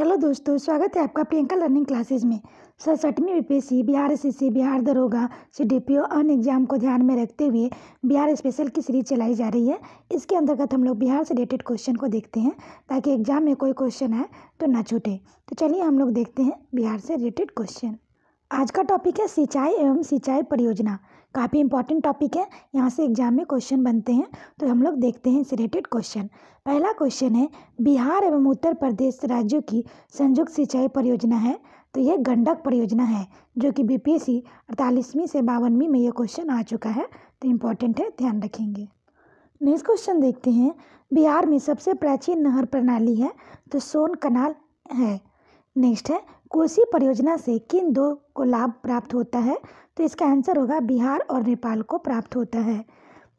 hello दोस्तों स्वागत है आपका प्रियंका लर्निंग क्लासेज में सड़सठवीं यूपीएससी बिहार एस बिहार दरोगा सी डी पी ओ अन एग्जाम को ध्यान में रखते हुए बिहार स्पेशल की सीरीज चलाई जा रही है इसके अंतर्गत हम लोग बिहार से रिलेटेड क्वेश्चन को देखते हैं ताकि एग्जाम में कोई क्वेश्चन आए तो ना छूटे तो चलिए हम लोग देखते हैं बिहार से रिलेटेड क्वेश्चन आज का टॉपिक है सिंचाई एवं सिंचाई परियोजना काफ़ी इंपॉर्टेंट टॉपिक है यहाँ से एग्जाम में क्वेश्चन बनते हैं तो हम लोग देखते हैं इस रिलेटेड क्वेश्चन पहला क्वेश्चन है बिहार एवं उत्तर प्रदेश राज्यों की संयुक्त सिंचाई परियोजना है तो यह गंडक परियोजना है जो कि बी पी एस सी अड़तालीसवीं से बावनवीं में यह क्वेश्चन आ चुका है तो इम्पॉर्टेंट है ध्यान रखेंगे नेक्स्ट क्वेश्चन देखते हैं बिहार में सबसे प्राचीन नहर प्रणाली है तो सोन कनाल है नेक्स्ट है कोसी परियोजना से किन दो को लाभ प्राप्त होता है तो इसका आंसर होगा बिहार और नेपाल को प्राप्त होता है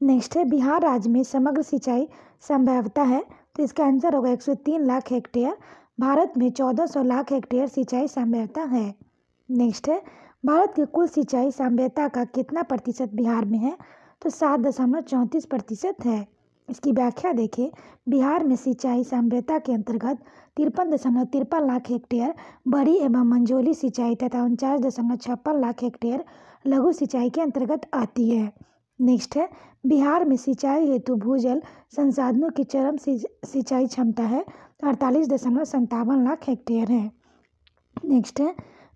नेक्स्ट है बिहार राज्य में समग्र सिंचाई संभवता है तो इसका आंसर होगा 103 लाख हेक्टेयर भारत में 1400 लाख हेक्टेयर सिंचाई संभवता है नेक्स्ट है भारत की कुल सिंचाई संभाव्यता का कितना प्रतिशत बिहार में है तो सात दशमलव चौंतीस प्रतिशत है इसकी व्याख्या देखें बिहार में सिंचाई सभ्यता के अंतर्गत तिरपन दशमलव तिरपन लाख हेक्टेयर बड़ी एवं मंजोली सिंचाई तथा उनचास दशमलव छप्पन लाख हेक्टेयर लघु सिंचाई के अंतर्गत आती है नेक्स्ट है बिहार में सिंचाई हेतु भूजल संसाधनों की चरम सिंचाई क्षमता है अड़तालीस दशमलव संतावन लाख हेक्टेयर है नेक्स्ट है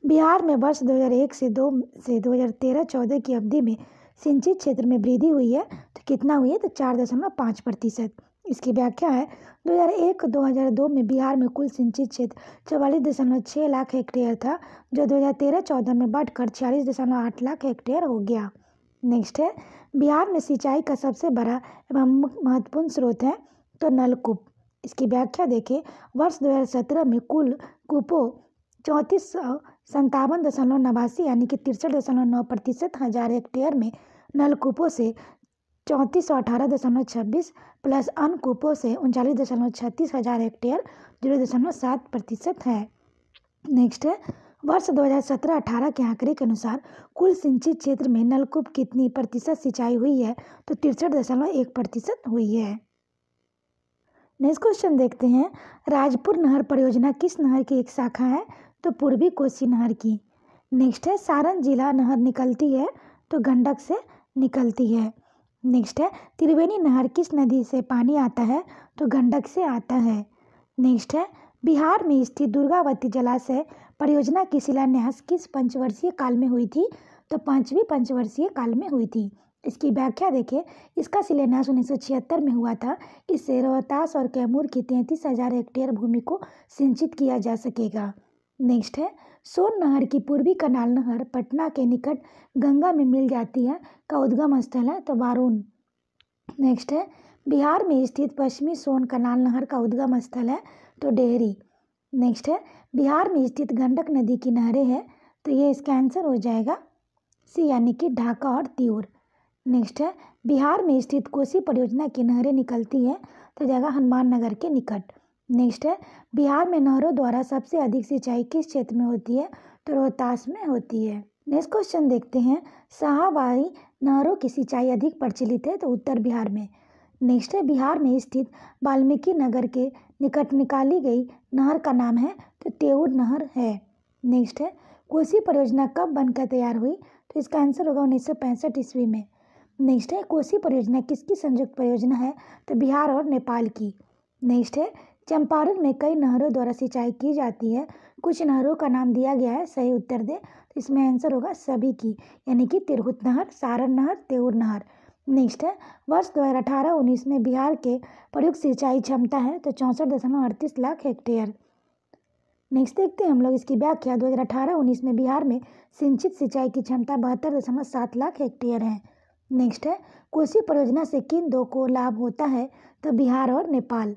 बिहार में वर्ष 2001 से दो से 2013-14 की अवधि में सिंचित क्षेत्र में वृद्धि हुई है तो कितना हुई है तो चार दशमलव पाँच प्रतिशत इसकी व्याख्या है 2001 2002 में बिहार में कुल सिंचित क्षेत्र चौवालीस दशमलव छः लाख हेक्टेयर था जो 2013-14 में बढ़कर छियालीस दशमलव आठ लाख हेक्टेयर हो गया नेक्स्ट है बिहार में सिंचाई का सबसे बड़ा एवं महत्वपूर्ण स्रोत है तो नलकूप इसकी व्याख्या देखें वर्ष दो में कुल कूपों चौंतीस सौ संतावन दशमलव नवासी यानी कि तिरसठ दशमलव नौ प्रतिशत हज़ार हेक्टेयर में नलकूपों से चौंतीस सौ अठारह दशमलव छब्बीस प्लस अनकूपों से उनचालीस दशमलव छत्तीस हज़ार हेक्टेयर जीरो दशमलव सात प्रतिशत है नेक्स्ट है वर्ष 2017-18 के आंकड़े के अनुसार कुल सिंचित क्षेत्र में नलकूप कितनी प्रतिशत सिंचाई हुई है तो तिरसठ दशमलव एक प्रतिशत हुई है नेक्स्ट क्वेश्चन देखते हैं राजपुर नहर परियोजना किस नहर की एक शाखा है तो पूर्वी कोसी नहर की नेक्स्ट है सारण जिला नहर निकलती है तो गंडक से निकलती है नेक्स्ट है त्रिवेणी नहर किस नदी से पानी आता है तो गंडक से आता है नेक्स्ट है बिहार में स्थित दुर्गावती जलाशय परियोजना की शिलान्यास किस पंचवर्षीय काल में हुई थी तो पाँचवीं पंचवर्षीय काल में हुई थी इसकी व्याख्या देखें इसका शिलान्यास उन्नीस में हुआ था इससे रोहतास और कैमूर की तैंतीस हज़ार हेक्टेयर भूमि को सिंचित किया जा सकेगा नेक्स्ट है सोन नहर की पूर्वी कनाल नहर पटना के निकट गंगा में मिल जाती है का उद्गम स्थल है तो वारून नेक्स्ट है बिहार में स्थित पश्चिमी सोन कनाल नहर का उद्गम स्थल है तो डेहरी नेक्स्ट है बिहार में स्थित गंडक नदी की नहरें हैं तो ये इसका आंसर हो जाएगा सी यानी कि ढाका और त्यूर नेक्स्ट है बिहार में स्थित कोसी परियोजना की नहरें निकलती हैं तो जाएगा हनुमान नगर के निकट नेक्स्ट है बिहार में नहरों द्वारा सबसे अधिक सिंचाई किस क्षेत्र में होती है तो रोहतास में होती है नेक्स्ट क्वेश्चन देखते हैं शाहबारी नहरों की सिंचाई अधिक प्रचलित है तो उत्तर बिहार में नेक्स्ट है बिहार में स्थित वाल्मीकि नगर के निकट निकाली गई नहर का नाम है तो तेउर नहर है नेक्स्ट है कोसी परियोजना कब बनकर तैयार हुई तो इसका आंसर होगा उन्नीस सौ पैंसठ ईस्वी में नेक्स्ट है कोसी परियोजना किसकी संयुक्त परियोजना है तो बिहार और नेपाल की नेक्स्ट है चंपारण में कई नहरों द्वारा सिंचाई की जाती है कुछ नहरों का नाम दिया गया है सही उत्तर दें तो इसमें आंसर होगा सभी की यानी कि तिरहुत नहर सारण नहर तेउर नहर नेक्स्ट है वर्ष दो हज़ार अठारह उन्नीस में बिहार के प्रयुक्त सिंचाई क्षमता है तो चौंसठ दशमलव अड़तीस लाख हेक्टेयर नेक्स्ट देखते हैं हम लोग इसकी व्याख्या दो हज़ार अठारह उन्नीस में बिहार में सिंचित सिंचाई की क्षमता बहत्तर दशमलव सात लाख हेक्टेयर है नेक्स्ट है कोसी परियोजना से किन दो को लाभ होता है तो बिहार और नेपाल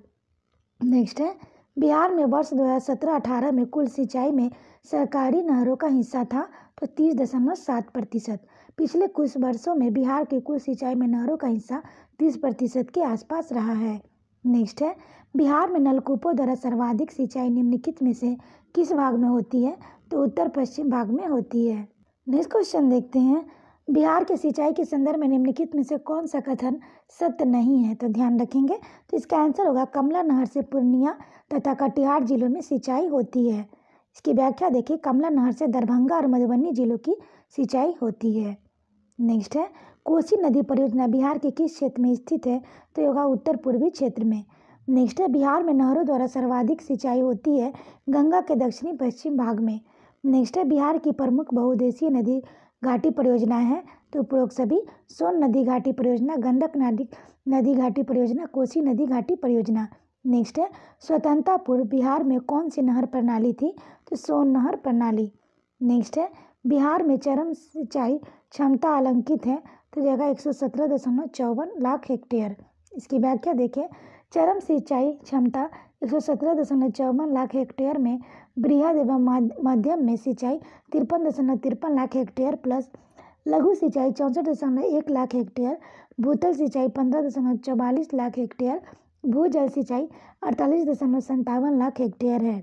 नेक्स्ट है बिहार में वर्ष 2017-18 में कुल सिंचाई में सरकारी नहरों का हिस्सा था तो तीस दशमलव सात प्रतिशत पिछले कुछ वर्षों में बिहार के कुल सिंचाई में नहरों का हिस्सा तीस प्रतिशत के आसपास रहा है नेक्स्ट है बिहार में नलकूपों द्वारा सर्वाधिक सिंचाई निम्नलिखित में से किस भाग में होती है तो उत्तर पश्चिम भाग में होती है नेक्स्ट क्वेश्चन देखते हैं बिहार के सिंचाई के संदर्भ में निम्नलिखित में से कौन सा कथन सत्य नहीं है तो ध्यान रखेंगे तो इसका आंसर होगा कमला नहर से पूर्णिया तथा कटिहार जिलों में सिंचाई होती है इसकी व्याख्या देखिए कमला नहर से दरभंगा और मधुबनी जिलों की सिंचाई होती है नेक्स्ट है कोसी नदी परियोजना बिहार के किस क्षेत्र में स्थित है तो होगा उत्तर पूर्वी क्षेत्र में नेक्स्ट है बिहार में नहरों द्वारा सर्वाधिक सिंचाई होती है गंगा के दक्षिणी पश्चिम भाग में नेक्स्ट है बिहार की प्रमुख बहुउद्देशीय नदी घाटी परियोजना है तो उपरोक्त सभी सोन नदी घाटी परियोजना गंडक नदी नदी घाटी परियोजना कोसी नदी घाटी परियोजना नेक्स्ट है स्वतंत्रता पूर्व बिहार में कौन सी नहर प्रणाली थी तो सोन नहर प्रणाली नेक्स्ट है बिहार में चरम सिंचाई क्षमता अलंकित है तो जगह एक सौ सत्रह दशमलव चौवन लाख हेक्टेयर इसकी व्याख्या देखें चरम सिंचाई क्षमता एक सौ सत्रह दशमलव चौवन लाख हेक्टेयर में बृहद एवं मध्यम में सिंचाई तिरपन दशमलव तिरपन लाख हेक्टेयर प्लस लघु सिंचाई चौंसठ दशमलव एक लाख हेक्टेयर भूतल सिंचाई पंद्रह दशमलव चौवालीस लाख हेक्टेयर भू जल सिंचाई अड़तालीस दशमलव संतावन लाख हेक्टेयर है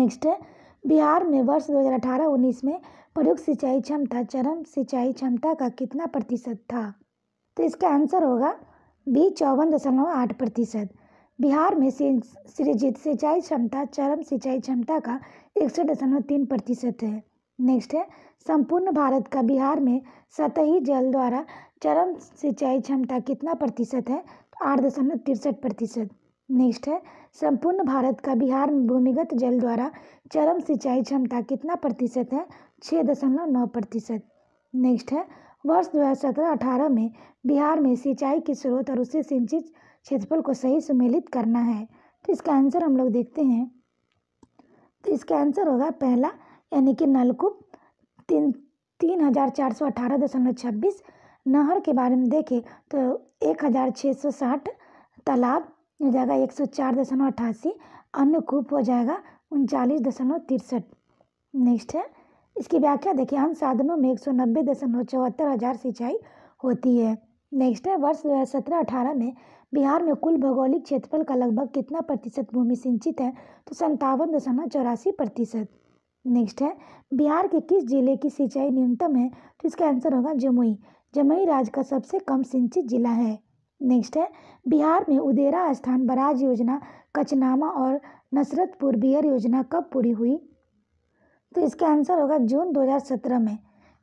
नेक्स्ट है बिहार में वर्ष 2018-19 में प्रयुक्त सिंचाई क्षमता चरम सिंचाई क्षमता का कितना प्रतिशत था तो इसका आंसर होगा बी चौवन दशमलव आठ प्रतिशत बिहार में सिंचाई क्षमता चरम सिंचाई क्षमता का इकसठ दशमलव तीन प्रतिशत है नेक्स्ट है संपूर्ण भारत का बिहार में सतही जल द्वारा चरम सिंचाई क्षमता कितना प्रतिशत है तो आठ दशमलव तिरसठ प्रतिशत नेक्स्ट है संपूर्ण भारत का बिहार में भूमिगत जल द्वारा चरम सिंचाई क्षमता कितना प्रतिशत है छः दशमलव नौ प्रतिशत नेक्स्ट है वर्ष दो हज़ार सत्रह अठारह में बिहार में सिंचाई के स्रोत और उससे सिंचित क्षेत्रफल को सही सुमेलित करना है तो इसका आंसर हम लोग देखते हैं तो इसका आंसर होगा पहला यानी कि नलकूप तीन तीन हज़ार चार सौ अठारह दशमलव छब्बीस नहर के बारे में देखें तो एक हज़ार छः सौ साठ तालाब हो जाएगा एक सौ चार दशमलव अट्ठासी अन्य कूप हो जाएगा उनचालीस दशमलव तिरसठ नेक्स्ट है इसकी व्याख्या देखिए अन्य साधनों में एक सौ नब्बे दशमलव चौहत्तर हज़ार सिंचाई होती है नेक्स्ट है वर्ष दो हज़ार सत्रह अठारह में बिहार में कुल भौगोलिक क्षेत्रफल का लगभग कितना प्रतिशत भूमि सिंचित है तो संतावन दशमलव चौरासी प्रतिशत नेक्स्ट है बिहार के किस जिले की सिंचाई न्यूनतम है तो इसका आंसर होगा जमुई जमुई राज्य का सबसे कम सिंचित जिला है नेक्स्ट है बिहार में उदेरा स्थान बराज योजना कचनामा और नसरतपुर बियर योजना कब पूरी हुई तो इसका आंसर होगा जून 2017 में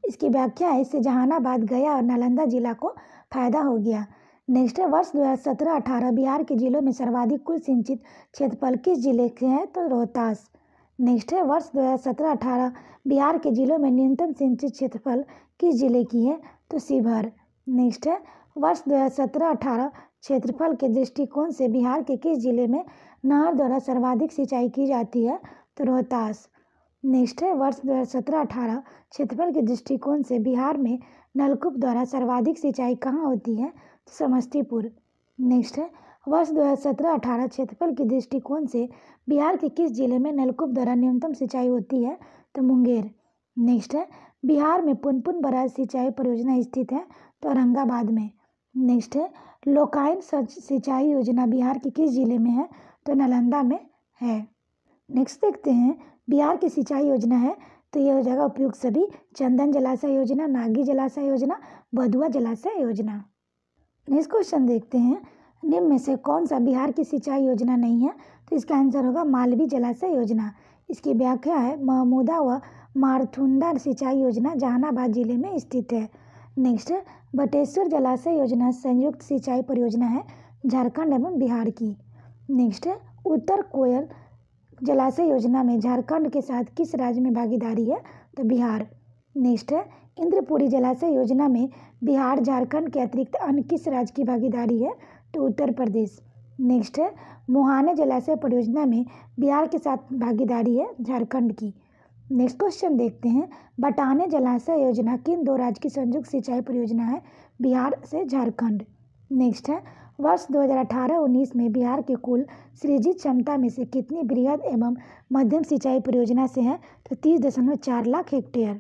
इसकी व्याख्या है इससे जहानाबाद गया और नालंदा जिला को फायदा हो गया नेक्स्ट है वर्ष दो हज़ार सत्रह अठारह बिहार के जिलों में सर्वाधिक कुल सिंचित क्षेत्रफल किस जिले के हैं तो रोहतास नेक्स्ट है वर्ष दो हज़ार सत्रह अठारह बिहार के जिलों में न्यूनतम सिंचित क्षेत्रफल किस जिले की है तो शिवहर नेक्स्ट है वर्ष दो हज़ार सत्रह अठारह क्षेत्रफल के दृष्टिकोण से बिहार के किस जिले में नहर द्वारा सर्वाधिक सिंचाई की जाती है तो रोहतास नेक्स्ट है वर्ष दो हज़ार सत्रह अठारह क्षेत्रफल के दृष्टिकोण से बिहार में नलकूप द्वारा सर्वाधिक सिंचाई कहाँ होती है समस्तीपुर नेक्स्ट है वर्ष 2017-18 क्षेत्रफल के दृष्टिकोण से बिहार के किस जिले में नलकूप द्वारा न्यूनतम सिंचाई होती है तो मुंगेर नेक्स्ट है बिहार में पुनपुन बराज सिंचाई परियोजना स्थित है तो औरंगाबाद में नेक्स्ट है लोकायन सिंचाई योजना बिहार के किस जिले में है तो नालंदा में है नेक्स्ट देखते हैं बिहार की सिंचाई योजना है तो यह हो जाएगा उपयुक्त सभी चंदन जलाशय योजना नागी जलाशय योजना बधुआ जलाशय योजना नेक्स्ट क्वेश्चन देखते हैं निम्न में से कौन सा बिहार की सिंचाई योजना नहीं है तो इसका आंसर होगा मालवी जलाशय योजना इसकी व्याख्या है महमूदा व मारथुंडा सिंचाई योजना जहानाबाद जिले में स्थित है नेक्स्ट बटेश्वर जलाशय योजना संयुक्त सिंचाई परियोजना है झारखंड एवं बिहार की नेक्स्ट उत्तर कोयल जलाशय योजना में झारखंड के साथ किस राज्य में भागीदारी है तो बिहार नेक्स्ट है इंद्रपुरी जलाशय योजना में बिहार झारखंड के अतिरिक्त अन्य किस राज्य की भागीदारी है तो उत्तर प्रदेश नेक्स्ट है मोहाने जलाशय परियोजना में बिहार के साथ भागीदारी है झारखंड की नेक्स्ट क्वेश्चन देखते हैं बटाने जलाशय योजना किन दो राज्य की संयुक्त सिंचाई परियोजना है बिहार से झारखंड नेक्स्ट है वर्ष 2018-19 में बिहार के कुल सृजित क्षमता में से कितनी बृहद एवं मध्यम सिंचाई परियोजना से हैं तो तीस दशमलव चार लाख हेक्टेयर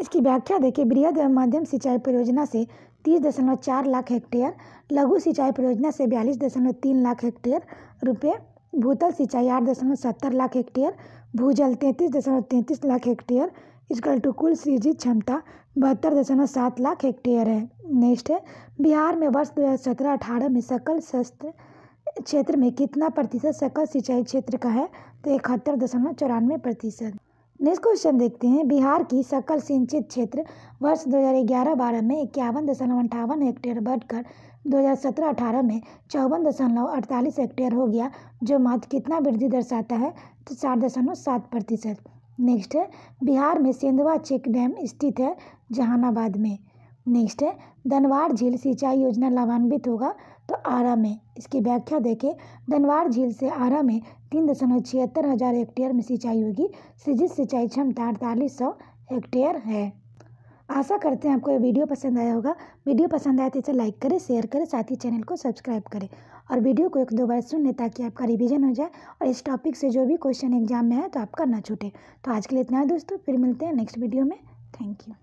इसकी व्याख्या देखिए बृहद एवं मध्यम सिंचाई परियोजना से तीस दशमलव चार लाख हेक्टेयर लघु सिंचाई परियोजना से बयालीस दशमलव तीन लाख हेक्टेयर रुपये भूतल सिंचाई आठ दशमलव सत्तर लाख हेक्टेयर भूजल तैंतीस दशमलव तैंतीस लाख हेक्टेयर इसकल टू कुल सृजित क्षमता बहत्तर दशमलव सात लाख हेक्टेयर है नेक्स्ट है बिहार में वर्ष दो हज़ार सत्रह अठारह में सकल शस्त्र क्षेत्र में कितना प्रतिशत सकल सिंचाई क्षेत्र का है तो इकहत्तर दशमलव चौरानवे प्रतिशत नेक्स्ट क्वेश्चन देखते हैं बिहार की सकल सिंचित क्षेत्र वर्ष 2011-12 में इक्यावन दशमलव अंठावन हेक्टेयर बढ़कर 2017-18 में चौवन दशमलव अड़तालीस हेक्टेयर हो गया जो मात्र कितना वृद्धि दर्शाता है तो चार दशमलव सात प्रतिशत नेक्स्ट है बिहार में सेंधवा चेक डैम स्थित है जहानाबाद में नेक्स्ट है धनवार झील सिंचाई योजना लाभान्वित होगा तो आरा में इसकी व्याख्या देखें धनवार झील से आरा में तीन दशमलव छिहत्तर हज़ार हेक्टेयर में सिंचाई होगी सृजित सिंचाई क्षमता अड़तालीस सौ हेक्टेयर है आशा करते हैं आपको ये वीडियो पसंद आया होगा वीडियो पसंद आया तो इसे लाइक करें शेयर करें साथ ही चैनल को सब्सक्राइब करें और वीडियो को एक दो बार सुन लें ताकि आपका रिवीजन हो जाए और इस टॉपिक से जो भी क्वेश्चन एग्जाम में है तो आपका ना छूटे तो आज के लिए इतना है दोस्तों फिर मिलते हैं नेक्स्ट वीडियो में थैंक यू